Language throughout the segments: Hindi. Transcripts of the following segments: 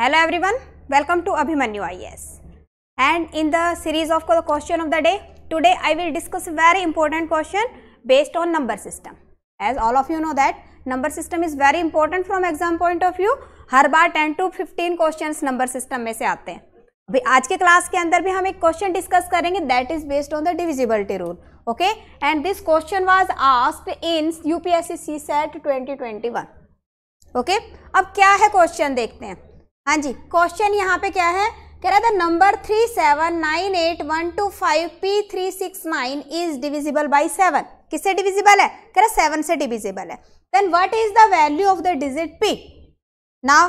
Hello one welcome to Abhimanyu I S and in the series of the question of the day today I will discuss very important question based on number system as all of you know that number system is very important from exam point of view हर बार ten to fifteen question number system में से आते हैं अभी आज के क्लास के अंदर भी हम एक क्वेश्चन डिस्कस करेंगे that is based on the divisibility rule okay and this question was asked in U P S C CSAT twenty twenty one okay अब क्या है क्वेश्चन देखते हैं हाँ जी क्वेश्चन यहाँ पे क्या है कह रहा था number three seven nine eight one two five P three six nine is divisible by seven किससे डिविजिबल है कह रहा सेवन से डिविजिबल है then what is the value of the digit P ना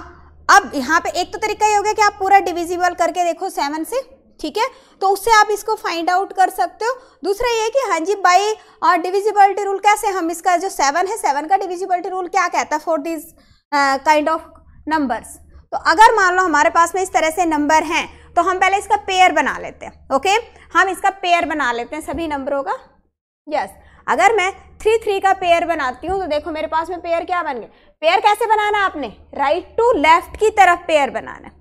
अब यहाँ पे एक तो तरीका ये हो गया कि आप पूरा डिविजिबल करके देखो सेवन से ठीक है तो उससे आप इसको फाइंड आउट कर सकते हो दूसरा ये कि हाँ जी बाई डिविजिबलिटी डिविजिबिलिटी रूल कैसे हम इसका जो सेवन है सेवन का डिविजिबिलिटी रूल क्या कहता है for this kind of numbers तो अगर मान लो हमारे पास में इस तरह से नंबर हैं तो हम पहले इसका पेयर बना लेते हैं ओके हम इसका पेयर बना लेते हैं सभी नंबरों का यस अगर मैं थ्री थ्री का पेयर बनाती हूँ तो देखो मेरे पास में पेयर क्या बन गए पेयर कैसे बनाना आपने राइट टू लेफ्ट की तरफ पेयर बनाना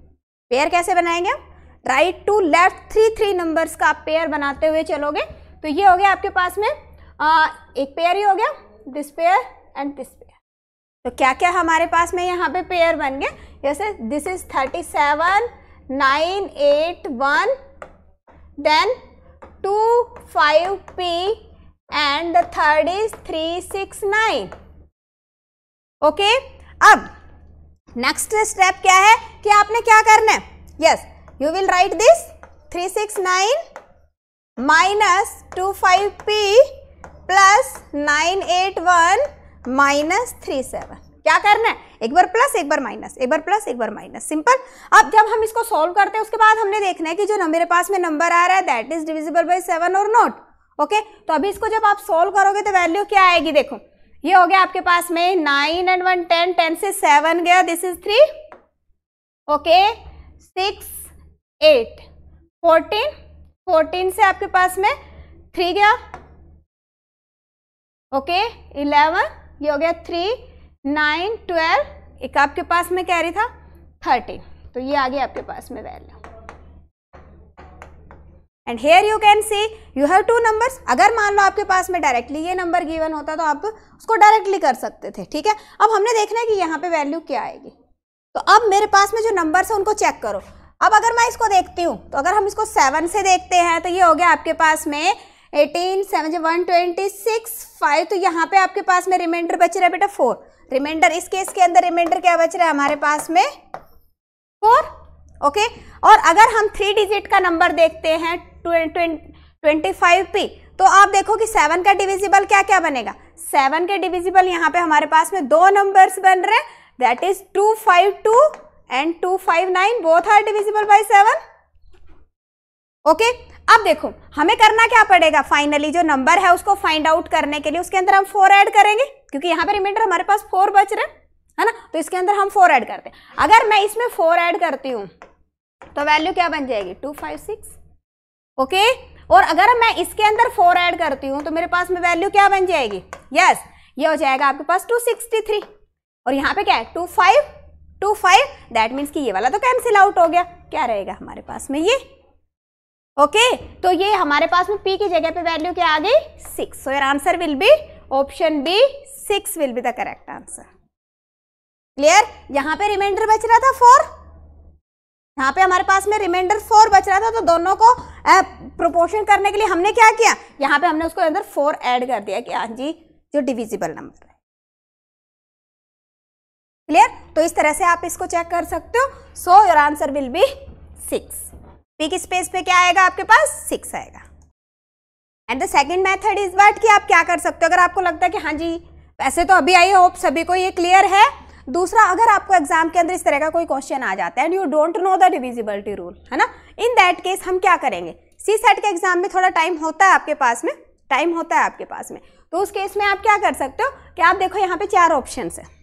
पेयर कैसे बनाएंगे हम right to left three three numbers का आप पेयर बनाते हुए चलोगे तो ये हो गया आपके पास में आ, एक पेयर ही हो गया this pair and this pair तो क्या क्या हमारे पास में यहाँ पे पेयर बन गए जैसे this is thirty seven nine eight one then two five P and the third is three six nine okay अब नेक्स्ट स्टेप क्या है कि आपने क्या करना है yes you will write this three six nine minus two five P plus nine eight one minus three seven क्या करना है एक बार प्लस एक बार माइनस एक बार प्लस एक बार माइनस सिंपल अब जब हम इसको सॉल्व करते हैं उसके बाद हमने देखना है कि जो मेरे पास में नंबर आ रहा है that is divisible by seven और नॉट ओके तो अभी इसको जब आप सोल्व करोगे तो वैल्यू क्या आएगी देखो ये हो गया आपके पास में nine and one ten ten से सेवन गया this is three okay six eight fourteen fourteen से आपके पास में थ्री गया ओके इलेवन ये हो गया थ्री नाइन ट्वेल्व एक आपके पास में कैरी था थर्टीन तो ये आ गया आपके पास में value and here you can see you have two numbers अगर मान लो आपके पास में डायरेक्टली ये नंबर गिवन होता तो आप उसको डायरेक्टली कर सकते थे ठीक है अब हमने देखना है कि यहाँ पे वैल्यू क्या आएगी तो अब मेरे पास में जो नंबर्स है उनको चेक करो अब अगर मैं इसको देखती हूँ तो अगर हम इसको सेवन से देखते हैं तो ये हो गया आपके पास में एटीन सेवन जो वन ट्वेंटी सिक्स फाइव तो यहाँ पे आपके पास में रिमाइंडर बच रहा है बेटा फोर रिमाइंडर इस केस के अंदर रिमाइंडर क्या बच रहा है हमारे पास में फोर ओके और अगर हम थ्री डिजिट का नंबर देखते हैं ट्वेंटी फाइव पे तो आप देखो कि सेवन का डिविजिबल क्या क्या बनेगा सेवन के डिविजिबल यहाँ पे हमारे पास में दो नंबर्स बन रहे that is two five two and two five nine both are divisible by seven okay okay? अब देखो हमें करना क्या पड़ेगा फाइनली जो नंबर है उसको फाइंड आउट करने के लिए उसके अंदर हम फोर ऐड करेंगे क्योंकि यहाँ पे रिमाइंडर हमारे पास फोर बच रहे है ना तो इसके अंदर हम फोर ऐड करते हैं अगर मैं इसमें फोर ऐड करती हूँ तो वैल्यू क्या बन जाएगी टू फाइव सिक्स ओके और अगर मैं इसके अंदर फोर ऐड करती हूँ तो मेरे पास में वैल्यू क्या बन जाएगी यस yes, ये हो जाएगा आपके पास टू सिक्सटी थ्री और यहाँ पे क्या है two five two five that means कि ये वाला तो कैंसिल आउट हो गया क्या रहेगा हमारे पास में ये ओके तो ये हमारे पास में पी की जगह पे वैल्यू क्या आ गई six so your answer will be option B six will be the correct answer clear यहाँ पे रिमाइंडर बच रहा था फोर यहाँ पे हमारे पास में रिमाइंडर फोर बच रहा था तो दोनों को प्रोपोर्शन करने के लिए हमने क्या किया यहाँ पे हमने उसको अंदर फोर ऐड कर दिया कि हाँ जी जो डिविजिबल नंबर है क्लियर तो इस तरह से आप इसको चेक कर सकते हो so your answer will be six पिक स्पेस पे क्या आएगा आपके पास सिक्स आएगा and the second method is what कि आप क्या कर सकते हो अगर आपको लगता है कि हाँ जी वैसे तो अभी आई होप सभी को ये क्लियर है दूसरा अगर आपको एग्जाम के अंदर इस तरह का कोई क्वेश्चन आ जाता है and you don't know the divisibility rule है ना इन दैट केस हम क्या करेंगे सी सेट के एग्जाम में थोड़ा टाइम होता है आपके पास में टाइम होता है आपके पास में तो उस केस में आप क्या कर सकते हो कि आप देखो यहाँ पे चार ऑप्शन है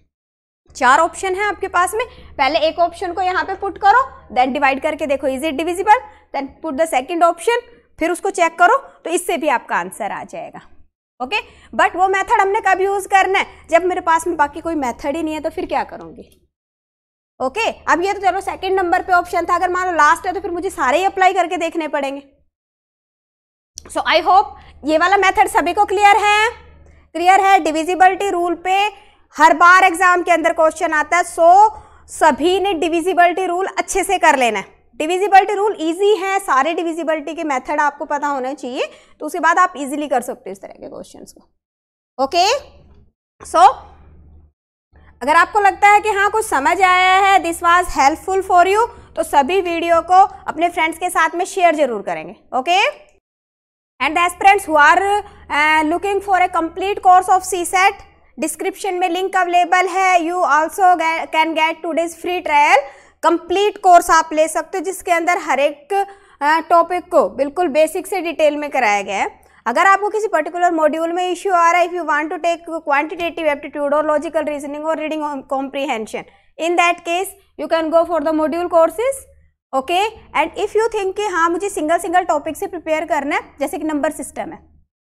चार ऑप्शन है आपके पास में पहले एक ऑप्शन को यहाँ पे पुट करो देन डिवाइड करके देखो is it divisible then put the second option फिर उसको चेक करो तो इससे भी आपका आंसर आ जाएगा ओके बट वो मेथड हमने कब यूज़ करना है जब मेरे पास में बाकी कोई मेथड ही नहीं है तो फिर क्या करूँगी ओके okay? अब ये तो चलो सेकंड नंबर पे ऑप्शन था अगर मान लो लास्ट है तो फिर मुझे सारे ही अप्लाई करके देखने पड़ेंगे सो आई होप ये वाला मेथड सभी को क्लियर है क्लियर है डिविजिबिलिटी रूल पे हर बार एग्जाम के अंदर क्वेश्चन आता है सो सभी ने डिविजिबिलिटी रूल अच्छे से कर लेना है डिविजिबिलिटी रूल इजी है सारे डिविजिबिलिटी के मेथड आपको पता होना चाहिए तो उसके बाद आप इजीली कर सकते हो इस तरह के क्वेश्चंस को ओके सो अगर आपको लगता है कि हाँ कुछ समझ आया है this was helpful for you तो सभी वीडियो को अपने फ्रेंड्स के साथ में शेयर जरूर करेंगे okay and those friends who are looking for a complete course of CSAT description में लिंक अवेलेबल है you also can get today's free trial complete course आप ले सकते हो जिसके अंदर हर एक टॉपिक को बिल्कुल बेसिक से डिटेल में कराया गया है अगर आपको किसी पर्टिकुलर मॉड्यूल में इश्यू आ रहा है if you want to take quantitative aptitude और लॉजिकल रीजनिंग और reading comprehension in that case you can go for the module courses okay and if you think कि हाँ मुझे सिंगल सिंगल टॉपिक से प्रिपेयर करना है जैसे कि नंबर सिस्टम है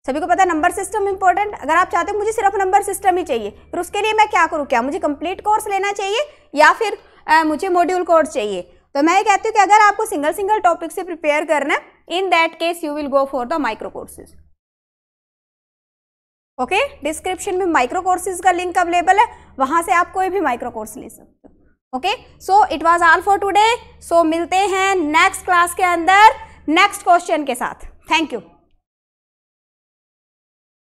सभी को पता है नंबर सिस्टम इंपॉर्टेंट अगर आप चाहते हो मुझे सिर्फ नंबर सिस्टम ही चाहिए फिर उसके लिए मैं क्या करूँ क्या मुझे कंप्लीट कोर्स लेना चाहिए या फिर आ, मुझे मॉड्यूल कोर्स चाहिए तो मैं ये कहती हूँ कि अगर आपको सिंगल सिंगल टॉपिक से प्रिपेयर करना है in that case you will go for the micro courses okay description में माइक्रो कोर्सेज का लिंक अवेलेबल है वहां से आप कोई भी माइक्रो कोर्स ले सकते हो okay so it was all for today so मिलते हैं नेक्स्ट क्लास के अंदर नेक्स्ट क्वेश्चन के साथ थैंक यू